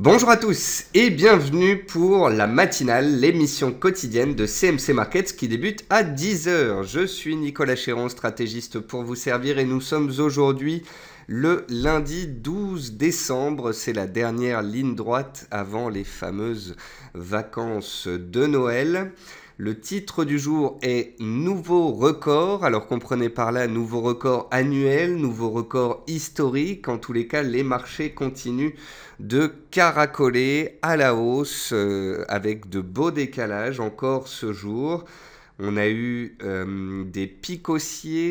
Bonjour à tous et bienvenue pour la matinale, l'émission quotidienne de CMC Markets qui débute à 10h. Je suis Nicolas Chéron, stratégiste pour vous servir et nous sommes aujourd'hui le lundi 12 décembre, c'est la dernière ligne droite avant les fameuses vacances de Noël. Le titre du jour est Nouveau record. Alors comprenez par là nouveau record annuel, nouveau record historique. En tous les cas, les marchés continuent de caracoler à la hausse euh, avec de beaux décalages encore ce jour. On a eu euh, des pics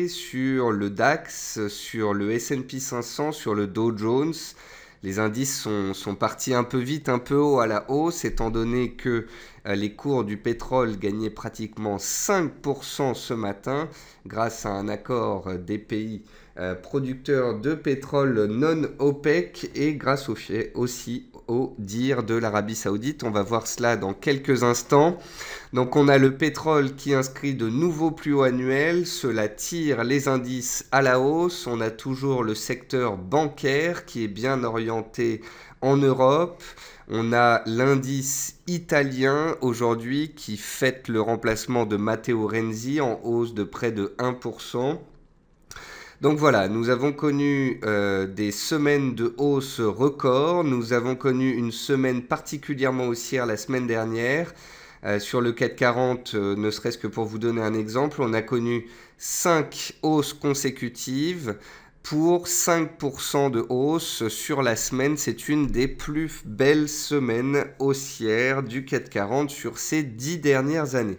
sur le DAX, sur le SP 500, sur le Dow Jones les indices sont, partis un peu vite, un peu haut à la hausse, étant donné que euh, les cours du pétrole gagnaient pratiquement 5% ce matin grâce à un accord des pays euh, producteurs de pétrole non OPEC et grâce au, aussi au dire de l'Arabie saoudite. On va voir cela dans quelques instants. Donc on a le pétrole qui inscrit de nouveaux plus hauts annuels. Cela tire les indices à la hausse. On a toujours le secteur bancaire qui est bien orienté en Europe. On a l'indice italien aujourd'hui qui fête le remplacement de Matteo Renzi en hausse de près de 1%. Donc voilà, nous avons connu euh, des semaines de hausse record. Nous avons connu une semaine particulièrement haussière la semaine dernière. Euh, sur le 440, 40. Euh, ne serait-ce que pour vous donner un exemple, on a connu 5 hausses consécutives pour 5% de hausse sur la semaine. C'est une des plus belles semaines haussières du 440 sur ces 10 dernières années.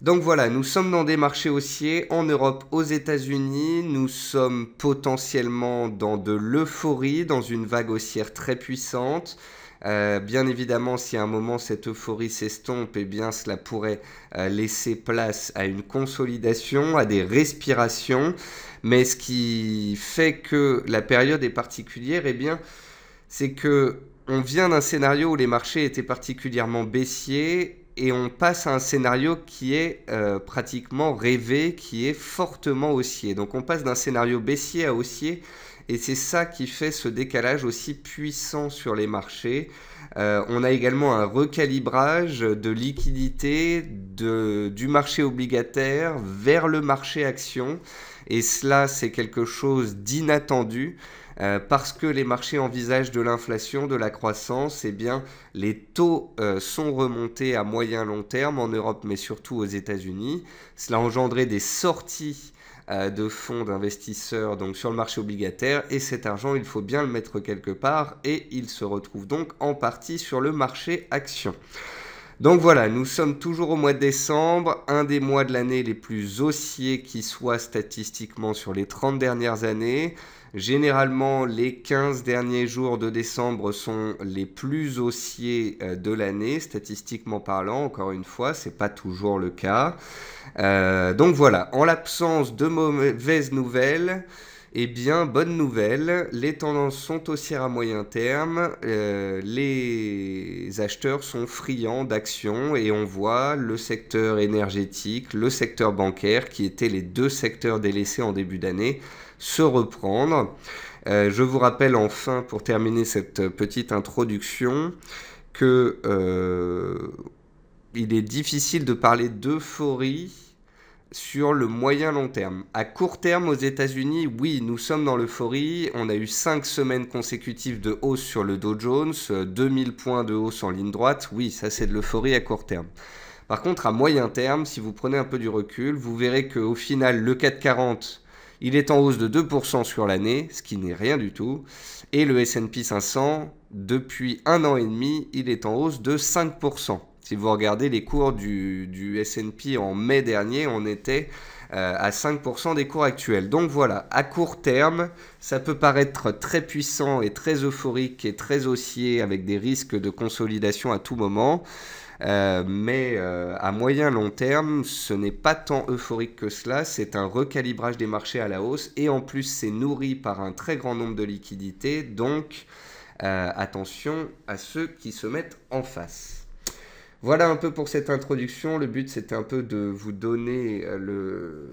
Donc voilà, nous sommes dans des marchés haussiers en Europe, aux États-Unis, nous sommes potentiellement dans de l'euphorie, dans une vague haussière très puissante. Euh, bien évidemment, si à un moment cette euphorie s'estompe, eh bien cela pourrait euh, laisser place à une consolidation, à des respirations. Mais ce qui fait que la période est particulière, eh bien, c'est que on vient d'un scénario où les marchés étaient particulièrement baissiers et on passe à un scénario qui est euh, pratiquement rêvé, qui est fortement haussier. Donc on passe d'un scénario baissier à haussier, et c'est ça qui fait ce décalage aussi puissant sur les marchés. Euh, on a également un recalibrage de liquidité du marché obligataire vers le marché action, et cela c'est quelque chose d'inattendu. Euh, parce que les marchés envisagent de l'inflation, de la croissance, et eh bien les taux euh, sont remontés à moyen long terme en Europe mais surtout aux États-Unis. Cela a engendré des sorties euh, de fonds d'investisseurs donc sur le marché obligataire et cet argent il faut bien le mettre quelque part et il se retrouve donc en partie sur le marché action. Donc voilà, nous sommes toujours au mois de décembre, un des mois de l'année les plus haussiers qui soit statistiquement sur les 30 dernières années. Généralement, les 15 derniers jours de décembre sont les plus haussiers euh, de l'année, statistiquement parlant, encore une fois, ce n'est pas toujours le cas. Euh, donc voilà, en l'absence de mauvaises nouvelles, et eh bien, bonne nouvelle, les tendances sont haussières à moyen terme, euh, les acheteurs sont friands d'actions et on voit le secteur énergétique, le secteur bancaire, qui étaient les deux secteurs délaissés en début d'année, se reprendre. Euh, je vous rappelle enfin, pour terminer cette petite introduction, que euh, il est difficile de parler d'euphorie sur le moyen long terme. À court terme, aux États-Unis, oui, nous sommes dans l'euphorie. On a eu 5 semaines consécutives de hausse sur le Dow Jones, 2000 points de hausse en ligne droite. Oui, ça c'est de l'euphorie à court terme. Par contre, à moyen terme, si vous prenez un peu du recul, vous verrez qu'au final, le 440 il est en hausse de 2% sur l'année, ce qui n'est rien du tout. Et le SP 500, depuis un an et demi, il est en hausse de 5%. Si vous regardez les cours du, du SP en mai dernier, on était euh, à 5% des cours actuels. Donc voilà, à court terme, ça peut paraître très puissant et très euphorique et très haussier avec des risques de consolidation à tout moment. Euh, mais euh, à moyen long terme, ce n'est pas tant euphorique que cela, c'est un recalibrage des marchés à la hausse et en plus c'est nourri par un très grand nombre de liquidités, donc euh, attention à ceux qui se mettent en face. Voilà un peu pour cette introduction. Le but, c'était un peu de vous donner euh,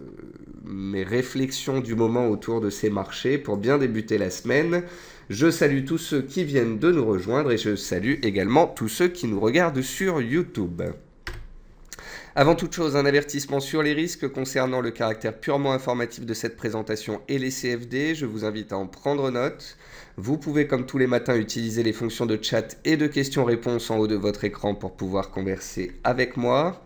mes réflexions du moment autour de ces marchés pour bien débuter la semaine. Je salue tous ceux qui viennent de nous rejoindre et je salue également tous ceux qui nous regardent sur YouTube. Avant toute chose, un avertissement sur les risques concernant le caractère purement informatif de cette présentation et les CFD. Je vous invite à en prendre note. Vous pouvez, comme tous les matins, utiliser les fonctions de chat et de questions-réponses en haut de votre écran pour pouvoir converser avec moi.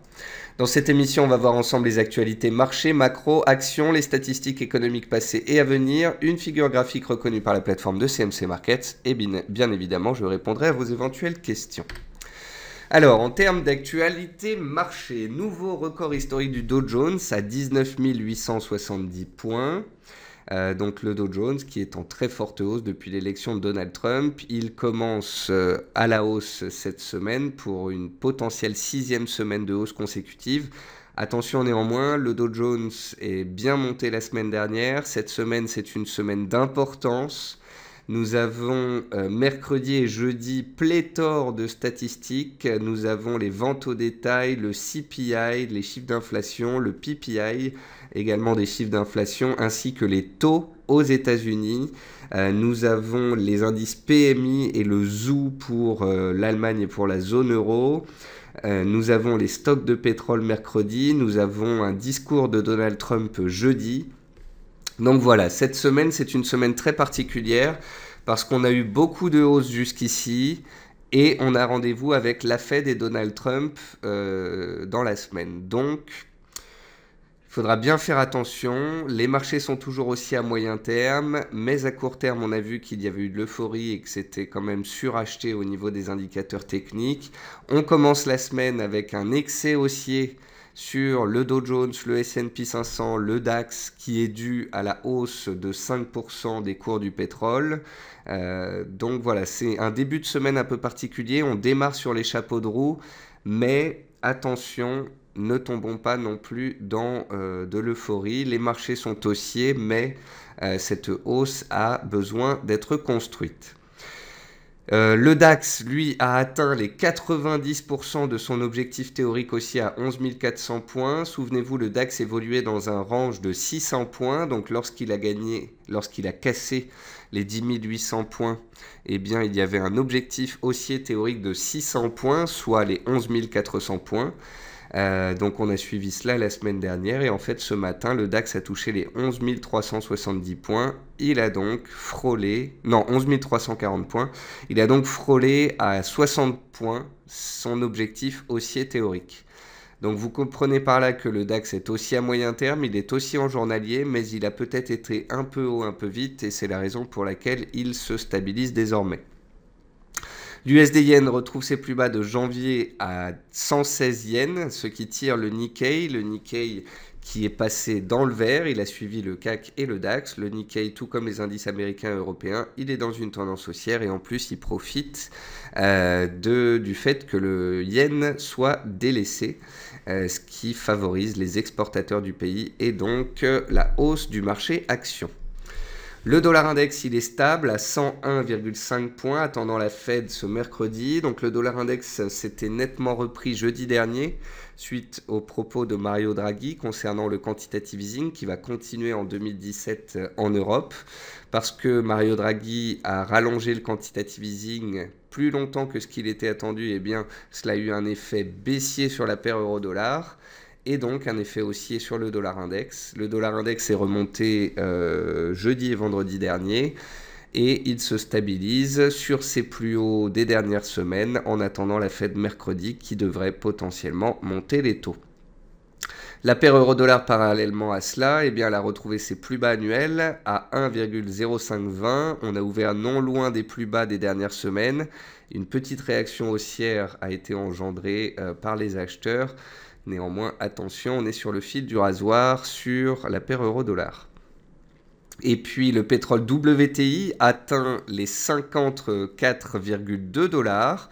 Dans cette émission, on va voir ensemble les actualités marché, macro, actions, les statistiques économiques passées et à venir, une figure graphique reconnue par la plateforme de CMC Markets et bien, bien évidemment, je répondrai à vos éventuelles questions. Alors, en termes d'actualité, marché, nouveau record historique du Dow Jones à 19 870 points. Euh, donc le Dow Jones qui est en très forte hausse depuis l'élection de Donald Trump. Il commence euh, à la hausse cette semaine pour une potentielle sixième semaine de hausse consécutive. Attention néanmoins, le Dow Jones est bien monté la semaine dernière. Cette semaine, c'est une semaine d'importance. Nous avons euh, mercredi et jeudi pléthore de statistiques. Nous avons les ventes au détail, le CPI, les chiffres d'inflation, le PPI, également des chiffres d'inflation, ainsi que les taux aux États-Unis. Euh, nous avons les indices PMI et le ZOO pour euh, l'Allemagne et pour la zone euro. nous avons les stocks de pétrole mercredi. Nous avons un discours de Donald Trump jeudi. Donc voilà, cette semaine, c'est une semaine très particulière parce qu'on a eu beaucoup de hausses jusqu'ici et on a rendez-vous avec la Fed et Donald Trump euh, dans la semaine. Donc, il faudra bien faire attention. Les marchés sont toujours aussi à moyen terme, mais à court terme, on a vu qu'il y avait eu de l'euphorie et que c'était quand même suracheté au niveau des indicateurs techniques. On commence la semaine avec un excès haussier sur le Dow Jones, le S&P 500, le DAX qui est dû à la hausse de 5% des cours du pétrole. Euh, donc voilà, c'est un début de semaine un peu particulier. On démarre sur les chapeaux de roue, mais attention, ne tombons pas non plus dans euh, de l'euphorie. Les marchés sont haussiers, mais euh, cette hausse a besoin d'être construite. Euh, le DAX, lui, a atteint les 90% de son objectif théorique aussi à 11 400 points. Souvenez-vous, le DAX évoluait dans un range de 600 points. Donc lorsqu'il a gagné, lorsqu'il a cassé les 10 800 points, eh bien, il y avait un objectif haussier théorique de 600 points, soit les 11 400 points. Euh, donc on a suivi cela la semaine dernière et en fait ce matin le DAX a touché les 11 370 points il a donc frôlé, non 11 points, il a donc frôlé à 60 points son objectif haussier théorique. Donc vous comprenez par là que le DAX est aussi à moyen terme, il est aussi en journalier, mais il a peut-être été un peu haut, un peu vite, et c'est la raison pour laquelle il se stabilise désormais. L'USD yen retrouve ses plus bas de janvier à 116 yens, ce qui tire le Nikkei. Le Nikkei qui est passé dans le vert. Il a suivi le CAC et le DAX. Le Nikkei, tout comme les indices américains et européens, il est dans une tendance haussière et en plus, il profite euh, du fait que le yen soit délaissé, euh, ce qui favorise les exportateurs du pays et donc euh, la hausse du marché action. Le dollar index, il est stable à 101,5 points, attendant la Fed ce mercredi. Donc le dollar index s'était nettement repris jeudi dernier, suite aux propos de Mario Draghi concernant le quantitative easing qui va continuer en 2017 euh, en Europe. Parce que Mario Draghi a rallongé le quantitative easing plus longtemps que ce qu'il était attendu, et eh bien cela a eu un effet baissier sur la paire euro-dollar et donc un effet haussier sur le dollar index. Le dollar index est remonté euh, jeudi et vendredi dernier et il se stabilise sur ses plus hauts des dernières semaines en attendant la fête mercredi qui devrait potentiellement monter les taux. La paire euro-dollar parallèlement à cela, eh bien, elle a retrouvé ses plus bas annuels à 1,0520. On a ouvert non loin des plus bas des dernières semaines. Une petite réaction haussière a été engendrée euh, par les acheteurs Néanmoins, attention, on est sur le fil du rasoir sur la paire euro-dollar. Et puis le pétrole WTI atteint les 54,2 dollars.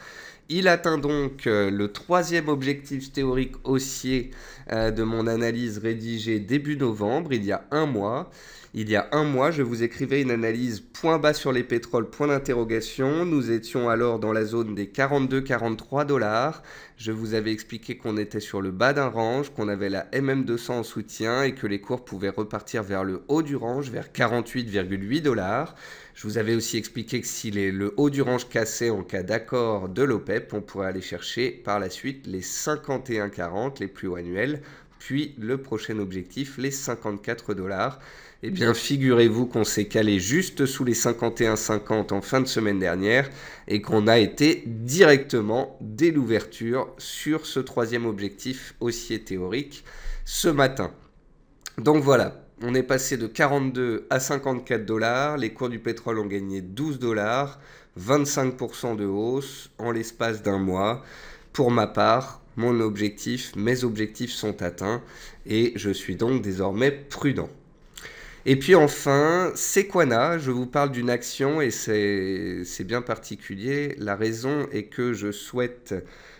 Il atteint donc euh, le troisième objectif théorique haussier euh, de mon analyse rédigée début novembre, il y a un mois. Il y a un mois, je vous écrivais une analyse point bas sur les pétroles, point d'interrogation. Nous étions alors dans la zone des 42-43 dollars. Je vous avais expliqué qu'on était sur le bas d'un range, qu'on avait la MM200 en soutien et que les cours pouvaient repartir vers le haut du range, vers 48,8 dollars. Je vous avais aussi expliqué que si est le haut du range cassé en cas d'accord de l'OPEP, on pourrait aller chercher par la suite les 51,40, les plus hauts annuels, puis le prochain objectif, les 54 dollars. Eh bien, figurez-vous qu'on s'est calé juste sous les 51,50 en fin de semaine dernière et qu'on a été directement dès l'ouverture sur ce troisième objectif haussier théorique ce matin. Donc voilà, on est passé de 42 à 54 dollars, les cours du pétrole ont gagné 12 dollars, 25% de hausse en l'espace d'un mois. Pour ma part, mon objectif, mes objectifs sont atteints et je suis donc désormais prudent. Et puis enfin, Sequana, je vous parle d'une action et c'est bien particulier. La raison est que je souhaite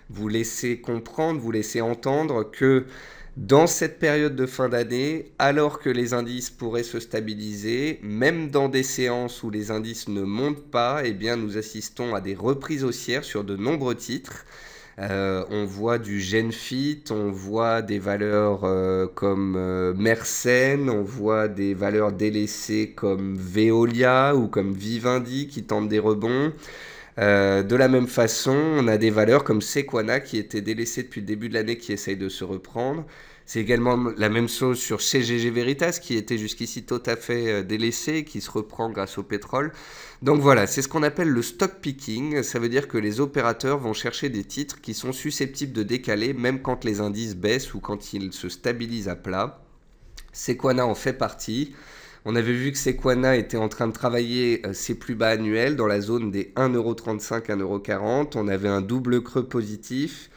vous laisser comprendre, vous laisser entendre que dans cette période de fin d'année, alors que les indices pourraient se stabiliser, même dans des séances où les indices ne montent pas, eh bien nous assistons à des reprises haussières sur de nombreux titres. Euh, on voit du Genfit, on voit des valeurs euh, comme euh, Mersenne, on voit des valeurs délaissées comme Veolia ou comme Vivendi qui tentent des rebonds. Euh, de la même façon, on a des valeurs comme Sequana qui était délaissée depuis le début de l'année qui essaye de se reprendre. C'est également la même chose sur CGG Veritas qui était jusqu'ici tout à fait euh, délaissé, qui se reprend grâce au pétrole. Donc voilà, c'est ce qu'on appelle le stock picking. Ça veut dire que les opérateurs vont chercher des titres qui sont susceptibles de décaler même quand les indices baissent ou quand ils se stabilisent à plat. Sequana en fait partie. On avait vu que Sequana était en train de travailler euh, ses plus bas annuels dans la zone des 1,35-1,40€. On avait un double creux positif.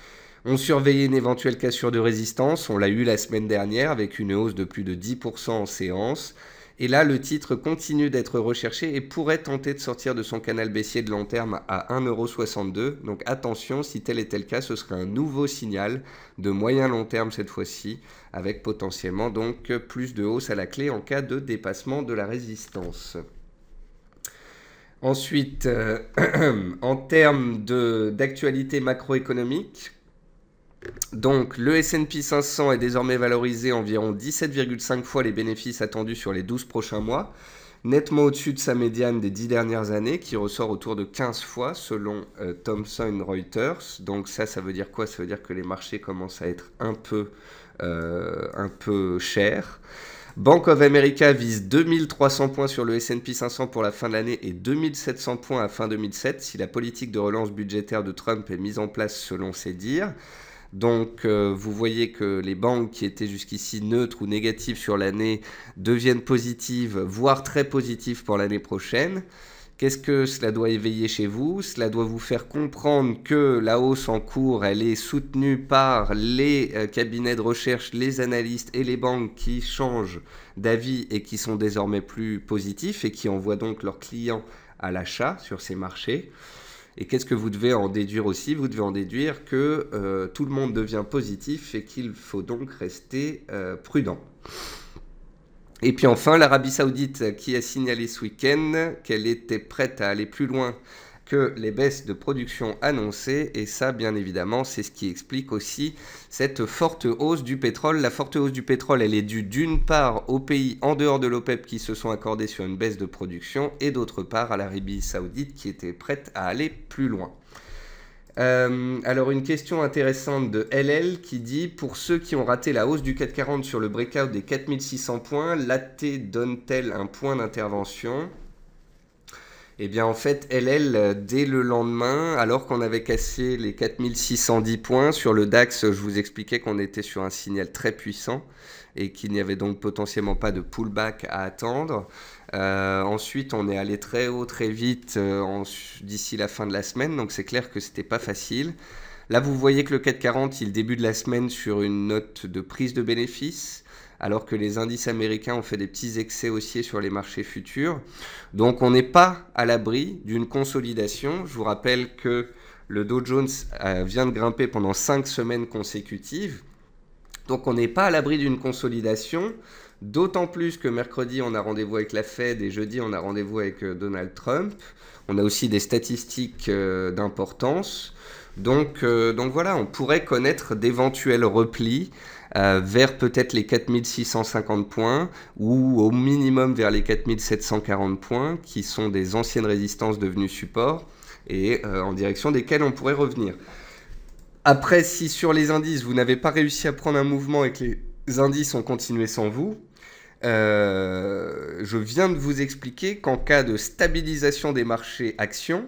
On surveillait une éventuelle cassure de résistance. On l'a eu la semaine dernière avec une hausse de plus de 10% en séance. Et là, le titre continue d'être recherché et pourrait tenter de sortir de son canal baissier de long terme à 1,62€. Donc attention, si tel est le cas, ce serait un nouveau signal de moyen long terme cette fois-ci, avec potentiellement donc plus de hausse à la clé en cas de dépassement de la résistance. Ensuite, euh, en termes d'actualité macroéconomique, donc le S&P 500 est désormais valorisé environ 17,5 fois les bénéfices attendus sur les 12 prochains mois, nettement au-dessus de sa médiane des 10 dernières années qui ressort autour de 15 fois selon euh, Thomson Reuters. Donc ça ça veut dire quoi Ça veut dire que les marchés commencent à être un peu euh, un peu chers. Bank of America vise 2300 points sur le S&P 500 pour la fin de l'année et 2700 points à fin 2007 si la politique de relance budgétaire de Trump est mise en place selon ses dires. Donc euh, vous voyez que les banques qui étaient jusqu'ici neutres ou négatives sur l'année deviennent positives, voire très positives pour l'année prochaine. Qu'est-ce que cela doit éveiller chez vous Cela doit vous faire comprendre que la hausse en cours, elle est soutenue par les euh, cabinets de recherche, les analystes et les banques qui changent d'avis et qui sont désormais plus positifs et qui envoient donc leurs clients à l'achat sur ces marchés. Et qu'est-ce que vous devez en déduire aussi Vous devez en déduire que euh, tout le monde devient positif et qu'il faut donc rester euh, prudent. Et puis enfin, l'Arabie saoudite qui a signalé ce week-end qu'elle était prête à aller plus loin que les baisses de production annoncées et ça bien évidemment c'est ce qui explique aussi cette forte hausse du pétrole. La forte hausse du pétrole elle est due d'une part aux pays en dehors de l'OPEP qui se sont accordés sur une baisse de production et d'autre part à l'Arabie saoudite qui était prête à aller plus loin. Euh, alors une question intéressante de LL qui dit pour ceux qui ont raté la hausse du 440 sur le breakout des 4600 points, l'AT donne-t-elle un point d'intervention eh bien, en fait, LL, euh, dès le lendemain, alors qu'on avait cassé les 4610 points sur le DAX, je vous expliquais qu'on était sur un signal très puissant et qu'il n'y avait donc potentiellement pas de pullback à attendre. Euh, ensuite, on est allé très haut, très vite euh, d'ici la fin de la semaine, donc c'est clair que ce c'était pas facile. Là, vous voyez que le 440, il début de la semaine sur une note de prise de bénéfice alors que les indices américains ont fait des petits excès haussiers sur les marchés futurs. Donc on n'est pas à l'abri d'une consolidation. Je vous rappelle que le Dow Jones euh, vient de grimper pendant 5 semaines consécutives. Donc on n'est pas à l'abri d'une consolidation, d'autant plus que mercredi on a rendez-vous avec la Fed et jeudi on a rendez-vous avec euh, Donald Trump. On a aussi des statistiques euh, d'importance. Donc, donc voilà, on pourrait connaître d'éventuels replis euh, vers peut-être les 4650 points ou au minimum vers les 4740 points qui sont des anciennes résistances devenues supports et euh, en direction desquelles on pourrait revenir. Après, si sur les indices, vous n'avez pas réussi à prendre un mouvement et que les indices ont continué sans vous, euh, je viens de vous expliquer qu'en cas de stabilisation des marchés actions,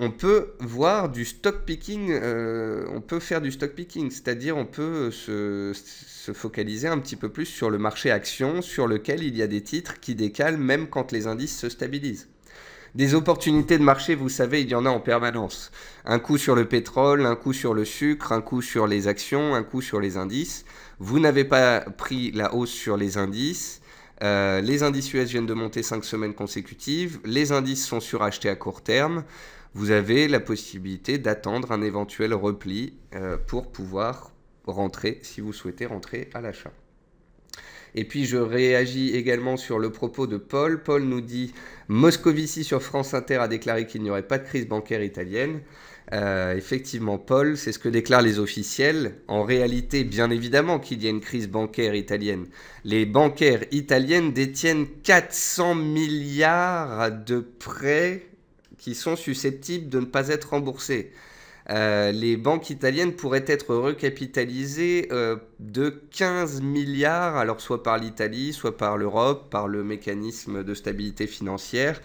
on peut voir du stock picking, euh, on peut faire du stock picking, c'est-à-dire on peut se, focaliser un petit peu plus sur le marché action sur lequel il y a des titres qui décalent même quand les indices se stabilisent. Des opportunités de marché, vous savez, il y en a en permanence. Un coup sur le pétrole, un coup sur le sucre, un coup sur les actions, un coup sur les indices. Vous n'avez pas pris la hausse sur les indices. Euh, les indices US viennent de monter 5 semaines consécutives. Les indices sont surachetés à court terme vous avez la possibilité d'attendre un éventuel repli euh, pour pouvoir rentrer si vous souhaitez rentrer à l'achat. Et puis je réagis également sur le propos de Paul. Paul nous dit Moscovici sur France Inter a déclaré qu'il n'y aurait pas de crise bancaire italienne. Euh, effectivement, Paul, c'est ce que déclarent les officiels. En réalité, bien évidemment qu'il y a une crise bancaire italienne. Les bancaires italiennes détiennent 400 milliards de prêts qui sont susceptibles de ne pas être remboursés. Euh, les banques italiennes pourraient être recapitalisées euh, de 15 milliards, alors soit par l'Italie, soit par l'Europe, par le mécanisme de stabilité financière.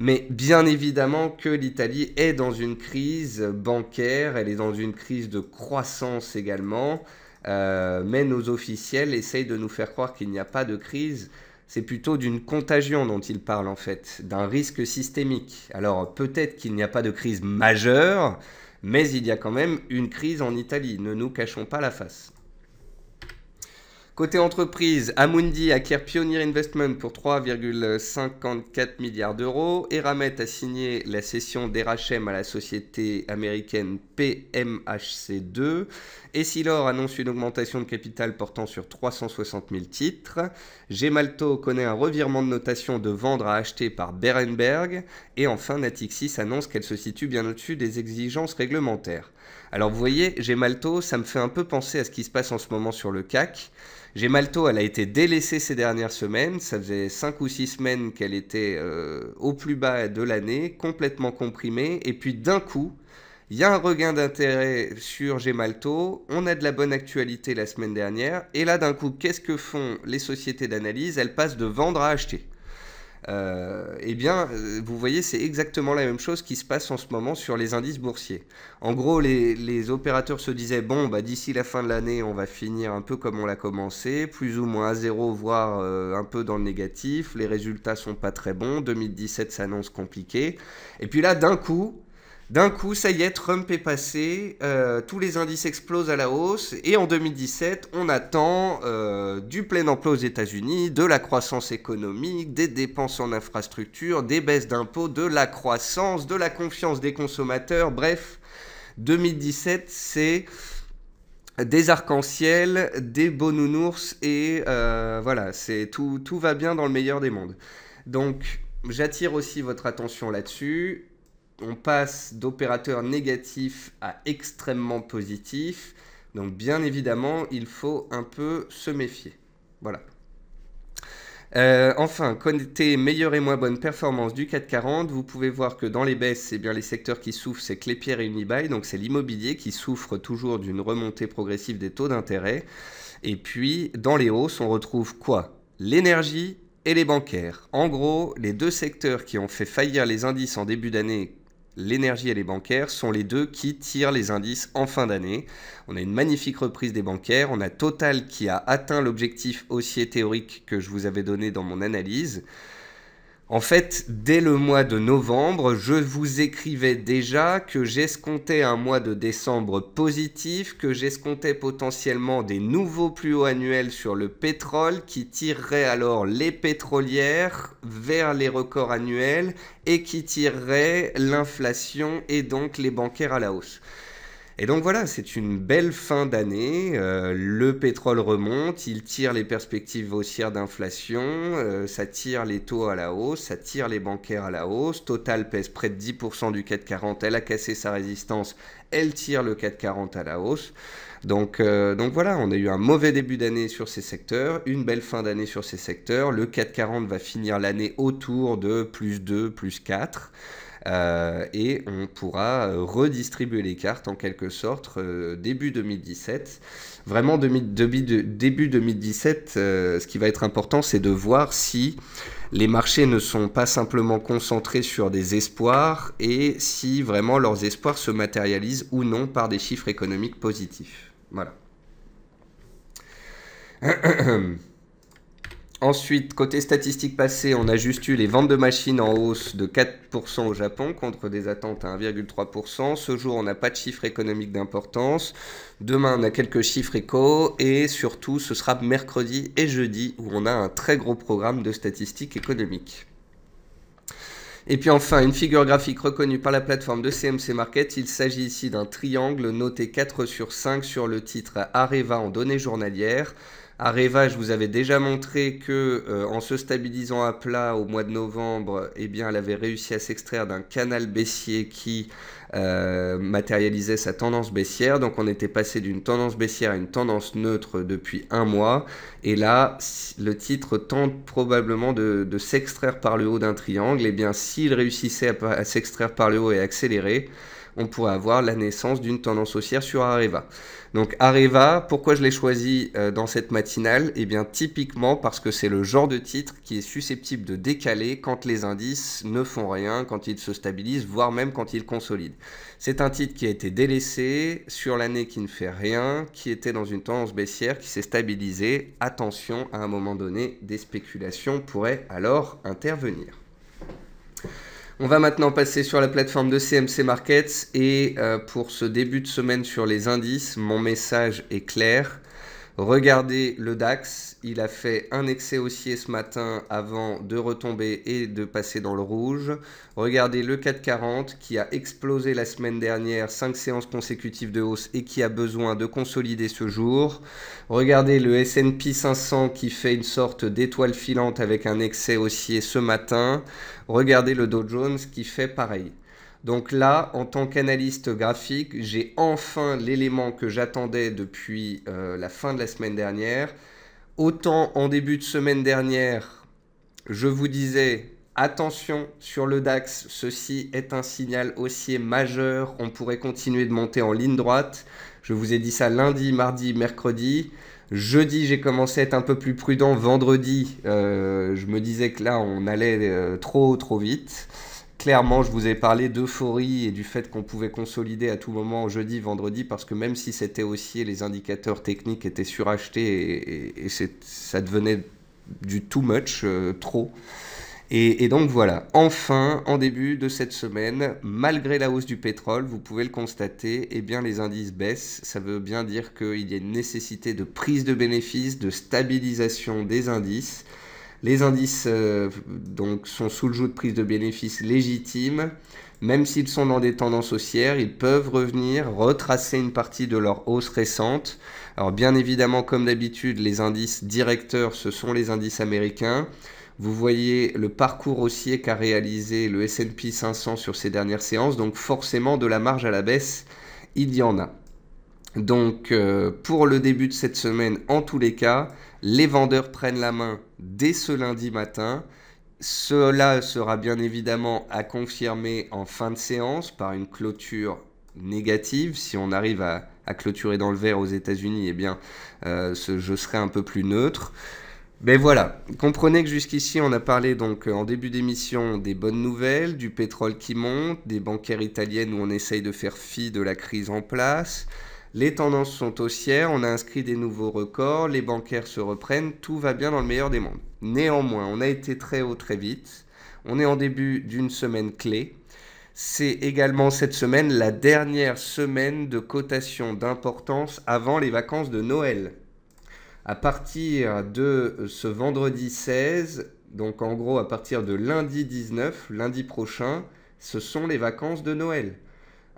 Mais bien évidemment que l'Italie est dans une crise bancaire, elle est dans une crise de croissance également, euh, mais nos officiels essayent de nous faire croire qu'il n'y a pas de crise c'est plutôt d'une contagion dont il parle en fait, d'un risque systémique. Alors peut-être qu'il n'y a pas de crise majeure, mais il y a quand même une crise en Italie, ne nous cachons pas la face. Côté entreprise, Amundi acquiert Pioneer Investment pour 3,54 milliards d'euros. Eramet a signé la cession d'Erachem à la société américaine PMHC2. Essilor annonce une augmentation de capital portant sur 360 000 titres. Gemalto connaît un revirement de notation de vendre à acheter par Berenberg. Et enfin, Natixis annonce qu'elle se situe bien au-dessus des exigences réglementaires. Alors vous voyez, Gemalto, ça me fait un peu penser à ce qui se passe en ce moment sur le CAC. Gemalto, elle a été délaissée ces dernières semaines. Ça faisait 5 ou 6 semaines qu'elle était euh, au plus bas de l'année, complètement comprimée. Et puis d'un coup, il y a un regain d'intérêt sur Gemalto, on a de la bonne actualité la semaine dernière, et là d'un coup, qu'est-ce que font les sociétés d'analyse Elles passent de vendre à acheter. Euh, eh bien, euh, vous voyez, c'est exactement la même chose qui se passe en ce moment sur les indices boursiers. En gros, les, opérateurs se disaient, bon, bah, d'ici la fin de l'année, on va finir un peu comme on l'a commencé, plus ou moins à zéro, voire euh, un peu dans le négatif, les résultats sont pas très bons, 2017 s'annonce compliqué. Et puis là, d'un coup, d'un coup, ça y est, Trump est passé, euh, tous les indices explosent à la hausse, et en 2017, on attend euh, du plein emploi aux États-Unis, de la croissance économique, des dépenses en infrastructure, des baisses d'impôts, de la croissance, de la confiance des consommateurs, bref, 2017, c'est des arcs-en-ciel, des beaux nounours, et euh, voilà, c'est tout, tout va bien dans le meilleur des mondes. Donc, j'attire aussi votre attention là-dessus on passe d'opérateur négatif à extrêmement positif. Donc bien évidemment, il faut un peu se méfier. Voilà. Euh, enfin, connecter meilleure et moins bonne performance du 440, vous pouvez voir que dans les baisses, bien, les secteurs qui souffrent, c'est Clépierre et Unibail, donc c'est l'immobilier qui souffre toujours d'une remontée progressive des taux d'intérêt. Et puis, dans les hausses, on retrouve quoi L'énergie et les bancaires. En gros, les deux secteurs qui ont fait faillir les indices en début d'année, l'énergie et les bancaires sont les deux qui tirent les indices en fin d'année. On a une magnifique reprise des bancaires, on a Total qui a atteint l'objectif haussier théorique que je vous avais donné dans mon analyse. En fait, dès le mois de novembre, je vous écrivais déjà que j'escomptais un mois de décembre positif, que j'escomptais potentiellement des nouveaux plus hauts annuels sur le pétrole qui tireraient alors les pétrolières vers les records annuels et qui tireraient l'inflation et donc les bancaires à la hausse. Et donc voilà, c'est une belle fin d'année. Euh, le pétrole remonte, il tire les perspectives haussières d'inflation, euh, ça tire les taux à la hausse, ça tire les bancaires à la hausse. Total pèse près de 10% du CAC 40, elle a cassé sa résistance, elle tire le 4,40 à la hausse. Donc, euh, donc voilà, on a eu un mauvais début d'année sur ces secteurs, une belle fin d'année sur ces secteurs. Le 4,40 va finir l'année autour de plus 2, plus 4. Euh, et on pourra euh, redistribuer les cartes en quelque sorte euh, début 2017. Vraiment début 2017, ce qui va être important, c'est de voir si les marchés ne sont pas simplement concentrés sur des espoirs et si vraiment leurs espoirs se matérialisent ou non par des chiffres économiques positifs. Voilà. Ensuite, côté statistiques passées, on a juste eu les ventes de machines en hausse de 4% au Japon contre des attentes à 1,3%. Ce jour, on n'a pas de chiffres économiques d'importance. Demain, on a quelques chiffres éco. Et surtout, ce sera mercredi et jeudi où on a un très gros programme de statistiques économiques. Et puis enfin, une figure graphique reconnue par la plateforme de CMC Market. Il s'agit ici d'un triangle noté 4 sur 5 sur le titre Areva en données journalières. Areva, je vous avais déjà montré que euh, en se stabilisant à plat au mois de novembre, eh bien, elle avait réussi à s'extraire d'un canal baissier qui euh, matérialisait sa tendance baissière. Donc on était passé d'une tendance baissière à une tendance neutre depuis un mois. Et là, le titre tente probablement de, s'extraire par le haut d'un triangle. Et eh bien, s'il réussissait à s'extraire par le haut et accélérer, on pourrait avoir la naissance d'une tendance haussière sur Areva. Donc Areva, pourquoi je l'ai choisi euh, dans cette matinale Eh bien typiquement parce que c'est le genre de titre qui est susceptible de décaler quand les indices ne font rien, quand ils se stabilisent, voire même quand ils consolident. C'est un titre qui a été délaissé sur l'année qui ne fait rien, qui était dans une tendance baissière, qui s'est stabilisée. Attention, à un moment donné, des spéculations pourraient alors intervenir. On va maintenant passer sur la plateforme de CMC Markets et euh, pour ce début de semaine sur les indices, mon message est clair. Regardez le DAX, il a fait un excès haussier ce matin avant de retomber et de passer dans le rouge. Regardez le 440 qui a explosé la semaine dernière, 5 séances consécutives de hausse et qui a besoin de consolider ce jour. Regardez le S&P 500 qui fait une sorte d'étoile filante avec un excès haussier ce matin. Regardez le Dow Jones qui fait pareil. Donc là, en tant qu'analyste graphique, j'ai enfin l'élément que j'attendais depuis euh, la fin de la semaine dernière. Autant en début de semaine dernière, je vous disais, attention sur le DAX, ceci est un signal haussier majeur, on pourrait continuer de monter en ligne droite. Je vous ai dit ça lundi, mardi, mercredi. Jeudi, j'ai commencé à être un peu plus prudent. Vendredi, euh, je me disais que là, on allait euh, trop, trop vite. Clairement, je vous ai parlé d'euphorie et du fait qu'on pouvait consolider à tout moment jeudi, vendredi, parce que même si c'était haussier, les indicateurs techniques étaient surachetés et, ça devenait du too much, euh, trop. Et, donc voilà, enfin, en début de cette semaine, malgré la hausse du pétrole, vous pouvez le constater, eh bien les indices baissent. Ça veut bien dire qu'il y a une nécessité de prise de bénéfices, de stabilisation des indices. Les indices euh, donc, sont sous le joug de prise de bénéfices légitimes. Même s'ils sont dans des tendances haussières, ils peuvent revenir, retracer une partie de leur hausse récente. Alors bien évidemment, comme d'habitude, les indices directeurs, ce sont les indices américains. Vous voyez le parcours haussier qu'a réalisé le SP 500 sur ces dernières séances, donc forcément de la marge à la baisse, il y en a. Donc euh, pour le début de cette semaine, en tous les cas, les vendeurs prennent la main dès ce lundi matin. Cela sera bien évidemment à confirmer en fin de séance par une clôture négative. Si on arrive à, clôturer dans le vert aux États-Unis, eh bien, euh, je serai un peu plus neutre. Mais voilà, comprenez que jusqu'ici on a parlé donc en début d'émission des bonnes nouvelles, du pétrole qui monte, des bancaires italiennes où on essaye de faire fi de la crise en place, les tendances sont haussières, on a inscrit des nouveaux records, les bancaires se reprennent, tout va bien dans le meilleur des mondes. Néanmoins, on a été très haut très vite. On est en début d'une semaine clé. C'est également cette semaine la dernière semaine de cotation d'importance avant les vacances de Noël. À partir de ce vendredi 16, donc en gros à partir de lundi 19, lundi prochain, ce sont les vacances de Noël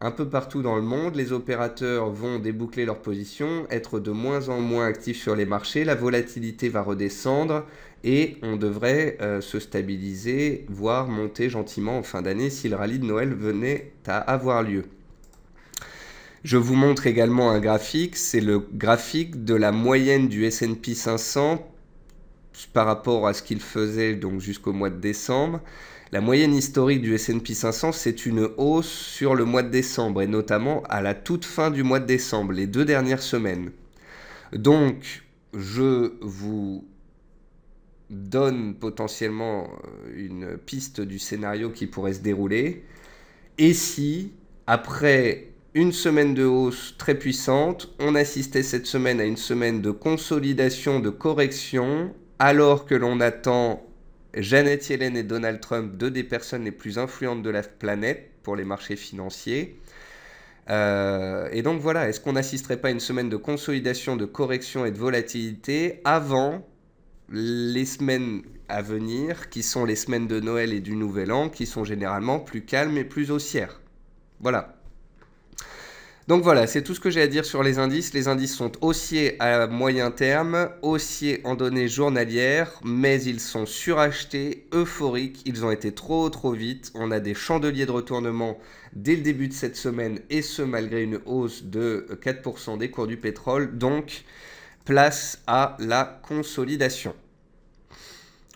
un peu partout dans le monde, les opérateurs vont déboucler leurs positions, être de moins en moins actifs sur les marchés, la volatilité va redescendre et on devrait euh, se stabiliser, voire monter gentiment en fin d'année si le rallye de Noël venait à avoir lieu. Je vous montre également un graphique, c'est le graphique de la moyenne du S&P 500 par rapport à ce qu'il faisait donc jusqu'au mois de décembre. La moyenne historique du S&P 500, c'est une hausse sur le mois de décembre et notamment à la toute fin du mois de décembre, les deux dernières semaines. Donc, je vous donne potentiellement euh, une piste du scénario qui pourrait se dérouler. Et si, après une semaine de hausse très puissante, on assistait cette semaine à une semaine de consolidation, de correction, alors que l'on attend Jeannette Yellen et Donald Trump, deux des personnes les plus influentes de la planète pour les marchés financiers. Euh, et donc voilà, est-ce qu'on n'assisterait pas à une semaine de consolidation, de correction et de volatilité avant les semaines à venir, qui sont les semaines de Noël et du Nouvel An, qui sont généralement plus calmes et plus haussières Voilà. Donc voilà, c'est tout ce que j'ai à dire sur les indices. Les indices sont haussiers à moyen terme, haussiers en données journalières, mais ils sont surachetés, euphoriques, ils ont été trop trop vite. On a des chandeliers de retournement dès le début de cette semaine, et ce malgré une hausse de 4% des cours du pétrole. Donc, place à la consolidation.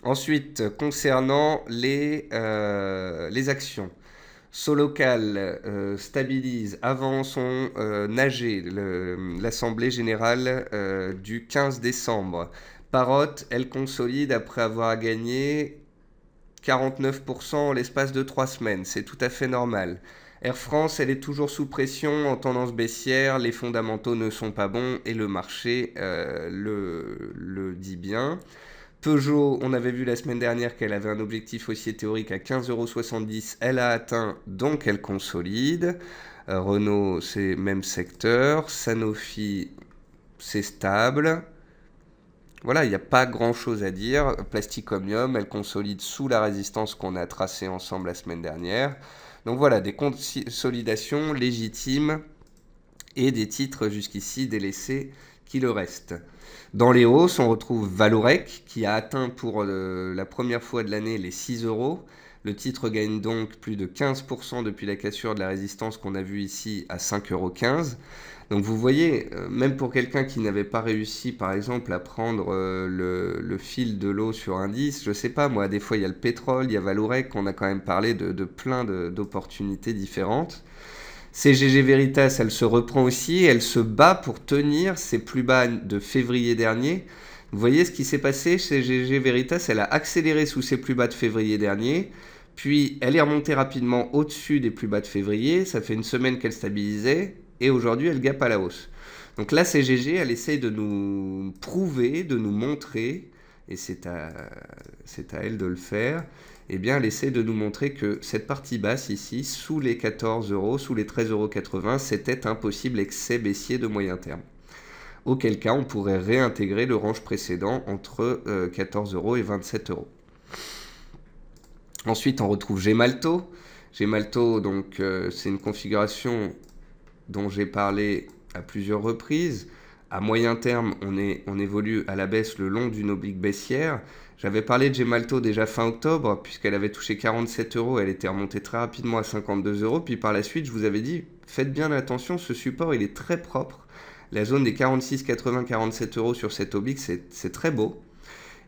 Ensuite, concernant les, euh, actions. Solocal euh, stabilise avant son euh, nager l'Assemblée générale euh, du 15 décembre. Parotte, elle consolide après avoir gagné 49% en l'espace de 3 semaines, c'est tout à fait normal. Air France, elle est toujours sous pression, en tendance baissière, les fondamentaux ne sont pas bons et le marché le dit bien. Peugeot, on avait vu la semaine dernière qu'elle avait un objectif haussier théorique à 15,70€. Elle a atteint, donc elle consolide. Euh, Renault, c'est même secteur. Sanofi, c'est stable. Voilà, il n'y a pas grand-chose à dire. Plasticomium, elle consolide sous la résistance qu'on a tracée ensemble la semaine dernière. Donc voilà, des consolidations légitimes et des titres jusqu'ici délaissés qui le reste. Dans les hausses, on retrouve Valorec qui a atteint pour euh, la première fois de l'année les 6 euros. Le titre gagne donc plus de 15% depuis la cassure de la résistance qu'on a vue ici à 5,15 euros. Donc vous voyez, euh, même pour quelqu'un qui n'avait pas réussi par exemple à prendre euh, le, fil de l'eau sur un indice, je ne sais pas moi, des fois il y a le pétrole, il y a Valorec, on a quand même parlé de plein d'opportunités différentes. CGG Veritas, elle se reprend aussi, elle se bat pour tenir ses plus bas de février dernier. Vous voyez ce qui s'est passé CGG Veritas, elle a accéléré sous ses plus bas de février dernier, puis elle est remontée rapidement au-dessus des plus bas de février, ça fait une semaine qu'elle stabilisait, et aujourd'hui elle gape à la hausse. Donc là, CGG, elle essaye de nous prouver, de nous montrer, et c'est à, à elle de le faire, eh bien, elle essaie de nous montrer que cette partie basse ici, sous les 14 euros, sous les 13,80 euros, c'était un possible excès baissier de moyen terme. Auquel cas, on pourrait réintégrer le range précédent entre 14 euh, euros et 27 euros. Ensuite, on retrouve Gemalto. Gemalto, donc, euh, c'est une configuration dont j'ai parlé à plusieurs reprises. À moyen terme, on, on évolue à la baisse le long d'une oblique baissière. J'avais parlé de Gemalto déjà fin octobre, puisqu'elle avait touché 47 euros, elle était remontée très rapidement à 52 euros, puis par la suite, je vous avais dit, faites bien attention, ce support, il est très propre. La zone des 46, 80, 47 euros sur cette oblique, c'est très beau.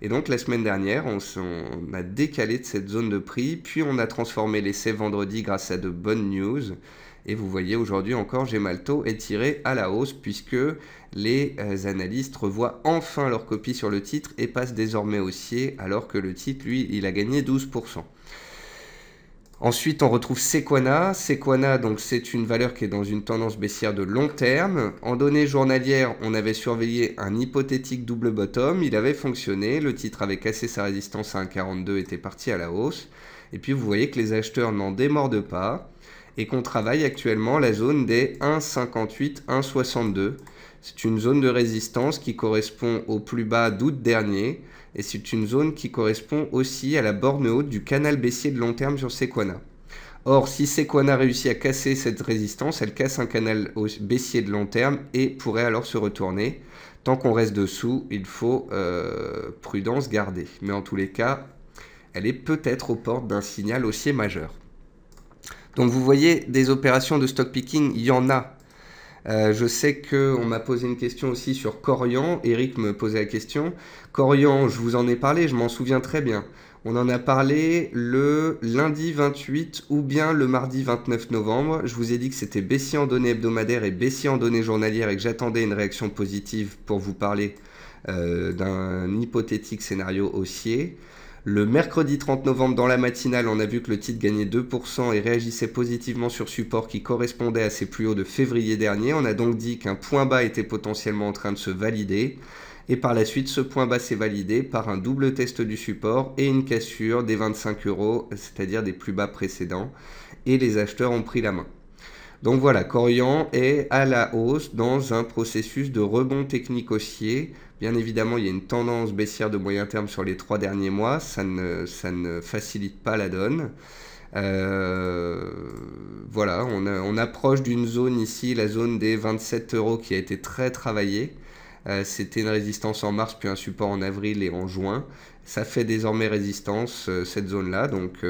Et donc la semaine dernière, on, on, a décalé de cette zone de prix, puis on a transformé l'essai vendredi grâce à de bonnes news. Et vous voyez aujourd'hui encore Gemalto est tiré à la hausse puisque les euh, analystes revoient enfin leur copie sur le titre et passent désormais haussier alors que le titre, lui, il a gagné 12%. Ensuite, on retrouve Sequana. Sequana, donc, c'est une valeur qui est dans une tendance baissière de long terme. En données journalières, on avait surveillé un hypothétique double bottom. Il avait fonctionné. Le titre avait cassé sa résistance à 1,42, était parti à la hausse. Et puis, vous voyez que les acheteurs n'en démordent pas et qu'on travaille actuellement la zone des 1,58-1,62. C'est une zone de résistance qui correspond au plus bas d'août dernier et c'est une zone qui correspond aussi à la borne haute du canal baissier de long terme sur Sequana. Or, si Sequana réussit à casser cette résistance, elle casse un canal baissier de long terme et pourrait alors se retourner. Tant qu'on reste dessous, il faut euh, prudence garder. Mais en tous les cas, elle est peut-être aux portes d'un signal haussier majeur. Donc vous voyez, des opérations de stock picking, il y en a. Euh, je sais qu'on m'a posé une question aussi sur Corian. Eric me posait la question. Corian, je vous en ai parlé, je m'en souviens très bien. On en a parlé le lundi 28 ou bien le mardi 29 novembre. Je vous ai dit que c'était baissier en données hebdomadaires et baissier en données journalières et que j'attendais une réaction positive pour vous parler euh, d'un hypothétique scénario haussier. Le mercredi 30 novembre, dans la matinale, on a vu que le titre gagnait 2% et réagissait positivement sur support qui correspondait à ses plus hauts de février dernier. On a donc dit qu'un point bas était potentiellement en train de se valider. Et par la suite, ce point bas s'est validé par un double test du support et une cassure des 25 euros, c'est-à-dire des plus bas précédents. Et les acheteurs ont pris la main. Donc voilà, Corian est à la hausse dans un processus de rebond technique haussier. Bien évidemment, il y a une tendance baissière de moyen terme sur les trois derniers mois. Ça ne, ça ne facilite pas la donne. Euh, voilà, on, approche d'une zone ici, la zone des 27 euros qui a été très travaillée. Euh, c'était une résistance en mars, puis un support en avril et en juin. Ça fait désormais résistance, euh, cette zone-là. Donc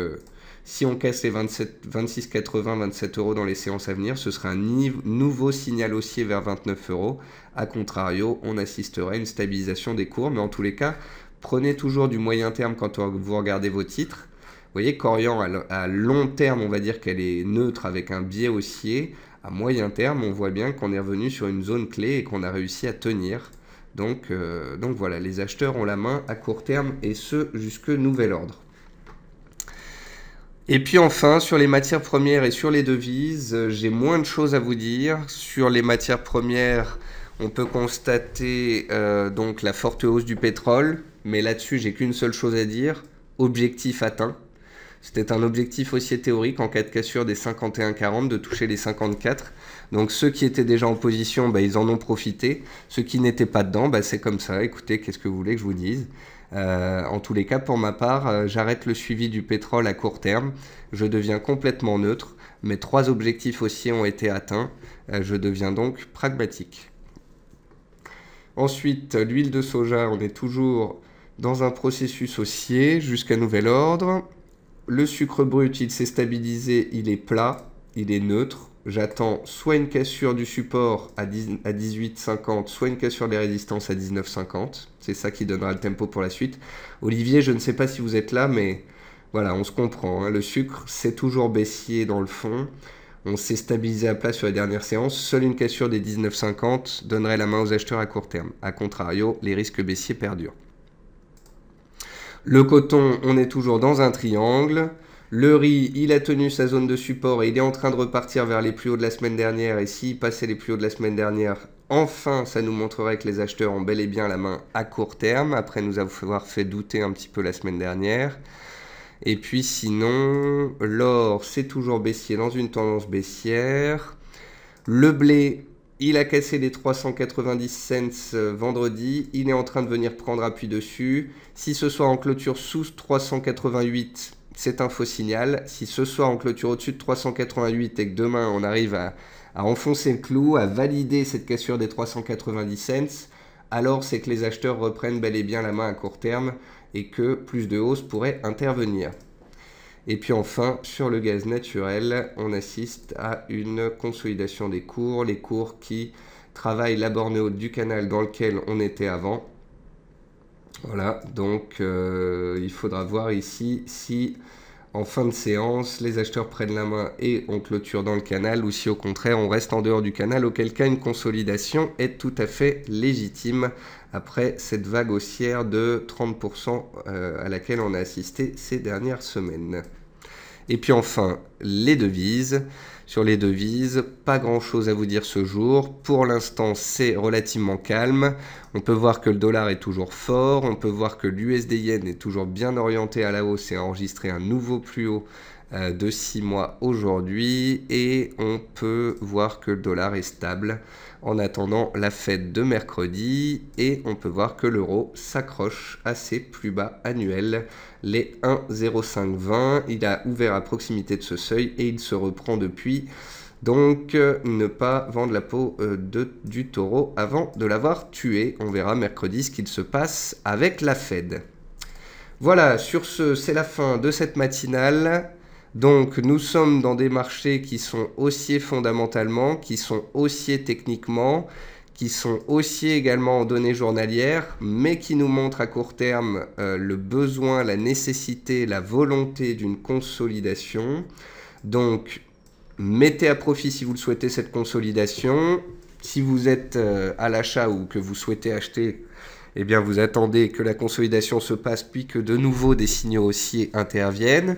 si on casse les 26,80, 27 euros dans les séances à venir, ce sera un nouveau signal haussier vers 29 euros. A contrario, on assisterait à une stabilisation des cours. Mais en tous les cas, prenez toujours du moyen terme quand vous regardez vos titres. Vous voyez, Corian, à long terme, on va dire qu'elle est neutre avec un biais haussier. À moyen terme, on voit bien qu'on est revenu sur une zone clé et qu'on a réussi à tenir. Donc, euh, donc voilà, les acheteurs ont la main à court terme et ce jusque nouvel ordre. Et puis enfin, sur les matières premières et sur les devises, euh, j'ai moins de choses à vous dire. Sur les matières premières, on peut constater euh, donc la forte hausse du pétrole, mais là-dessus, j'ai qu'une seule chose à dire objectif atteint. C'était un objectif aussi théorique en cas de cassure des 51,40, de toucher les 54. Donc ceux qui étaient déjà en position, bah, ils en ont profité. Ceux qui n'étaient pas dedans, bah, c'est comme ça. Écoutez, qu'est-ce que vous voulez que je vous dise euh, en tous les cas, pour ma part, euh, j'arrête le suivi du pétrole à court terme, je deviens complètement neutre, mes trois objectifs haussiers ont été atteints, euh, je deviens donc pragmatique. Ensuite, l'huile de soja, on est toujours dans un processus haussier jusqu'à nouvel ordre. Le sucre brut, il s'est stabilisé, il est plat, il est neutre j'attends soit une cassure du support à, 18,50, soit une cassure des résistances à 19,50. C'est ça qui donnera le tempo pour la suite. Olivier, je ne sais pas si vous êtes là, mais voilà, on se comprend. Hein. Le sucre, c'est toujours baissier dans le fond. On s'est stabilisé à plat sur la dernière séance. Seule une cassure des 19,50 donnerait la main aux acheteurs à court terme. A contrario, les risques baissiers perdurent. Le coton, on est toujours dans un triangle. Le riz, il a tenu sa zone de support et il est en train de repartir vers les plus hauts de la semaine dernière. Et s'il passait les plus hauts de la semaine dernière, enfin, ça nous montrerait que les acheteurs ont bel et bien la main à court terme, après nous avoir fait douter un petit peu la semaine dernière. Et puis sinon, l'or, c'est toujours baissier dans une tendance baissière. Le blé, il a cassé les 390 cents euh, vendredi. Il est en train de venir prendre appui dessus. Si ce soit en clôture sous 388, c'est un faux signal. Si ce soir on clôture au-dessus de 388 et que demain on arrive à, enfoncer le clou, à valider cette cassure des 390 cents, alors c'est que les acheteurs reprennent bel et bien la main à court terme et que plus de hausse pourrait intervenir. Et puis enfin, sur le gaz naturel, on assiste à une consolidation des cours, les cours qui travaillent la borne haute du canal dans lequel on était avant voilà, donc euh, il faudra voir ici si en fin de séance les acheteurs prennent la main et on clôture dans le canal ou si au contraire on reste en dehors du canal, auquel cas une consolidation est tout à fait légitime après cette vague haussière de 30% euh, à laquelle on a assisté ces dernières semaines. Et puis enfin, les devises. Sur les devises, pas grand-chose à vous dire ce jour. Pour l'instant, c'est relativement calme. On peut voir que le dollar est toujours fort. On peut voir que l'USD-Yen est toujours bien orienté à la hausse et a enregistré un nouveau plus haut euh, de 6 mois aujourd'hui et on peut voir que le dollar est stable en attendant la fête de mercredi et on peut voir que l'euro s'accroche à ses plus bas annuels, les 1,0520. Il a ouvert à proximité de ce seuil et il se reprend depuis. Donc euh, ne pas vendre la peau euh, de, du taureau avant de l'avoir tué. On verra mercredi ce qu'il se passe avec la Fed. Voilà, sur ce, c'est la fin de cette matinale. Donc nous sommes dans des marchés qui sont haussiers fondamentalement, qui sont haussiers techniquement, qui sont haussiers également en données journalières, mais qui nous montrent à court terme euh, le besoin, la nécessité, la volonté d'une consolidation. Donc mettez à profit si vous le souhaitez cette consolidation. Si vous êtes euh, à l'achat ou que vous souhaitez acheter, eh bien vous attendez que la consolidation se passe puis que de nouveau des signaux haussiers interviennent.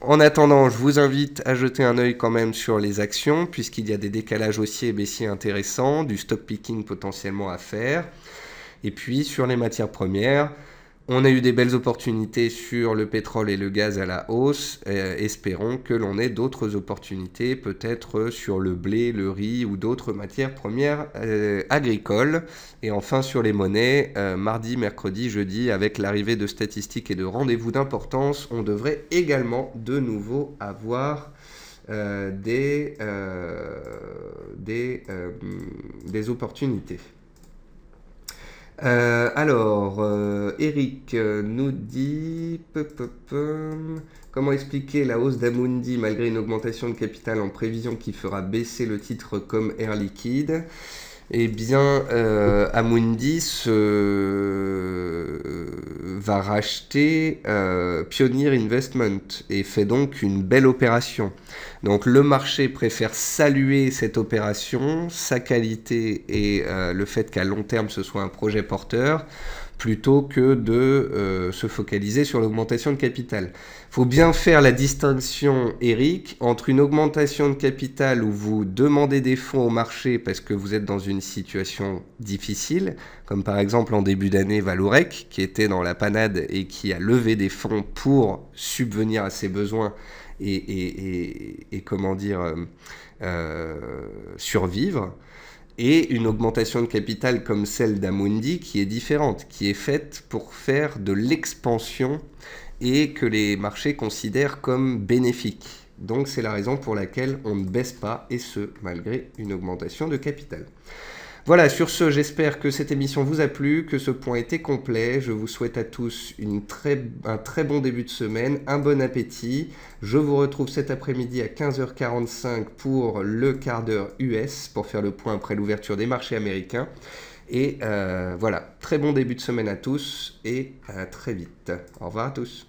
En attendant, je vous invite à jeter un œil quand même sur les actions puisqu'il y a des décalages haussiers et baissiers intéressants, du stock picking potentiellement à faire. Et puis sur les matières premières, on a eu des belles opportunités sur le pétrole et le gaz à la hausse. Euh, espérons que l'on ait d'autres opportunités, peut-être sur le blé, le riz ou d'autres matières premières euh, agricoles. Et enfin sur les monnaies, euh, mardi, mercredi, jeudi, avec l'arrivée de statistiques et de rendez-vous d'importance, on devrait également de nouveau avoir des, des opportunités. Euh, alors, euh, Eric euh, nous dit comment expliquer la hausse d'Amundi malgré une augmentation de capital en prévision qui fera baisser le titre comme Air Liquide Eh bien, euh, Amundi se... Euh, va racheter Pioneer Investment et fait donc une belle opération. Donc le marché préfère saluer cette opération, sa qualité et euh, le fait qu'à long terme ce soit un projet porteur plutôt que de euh, se focaliser sur l'augmentation de capital. Il faut bien faire la distinction, Eric, entre une augmentation de capital où vous demandez des fonds au marché parce que vous êtes dans une situation difficile, comme par exemple en début d'année Valourec, qui était dans la panade et qui a levé des fonds pour subvenir à ses besoins et, comment dire, euh, euh, survivre et une augmentation de capital comme celle d'Amundi qui est différente, qui est faite pour faire de l'expansion et que les marchés considèrent comme bénéfique. Donc c'est la raison pour laquelle on ne baisse pas, et ce, malgré une augmentation de capital. Voilà, sur ce, j'espère que cette émission vous a plu, que ce point était complet. Je vous souhaite à tous une très, un très bon début de semaine, un bon appétit. Je vous retrouve cet après-midi à 15h45 pour le quart d'heure US, pour faire le point après l'ouverture des marchés américains. Et euh, voilà, très bon début de semaine à tous et à très vite. Au revoir à tous.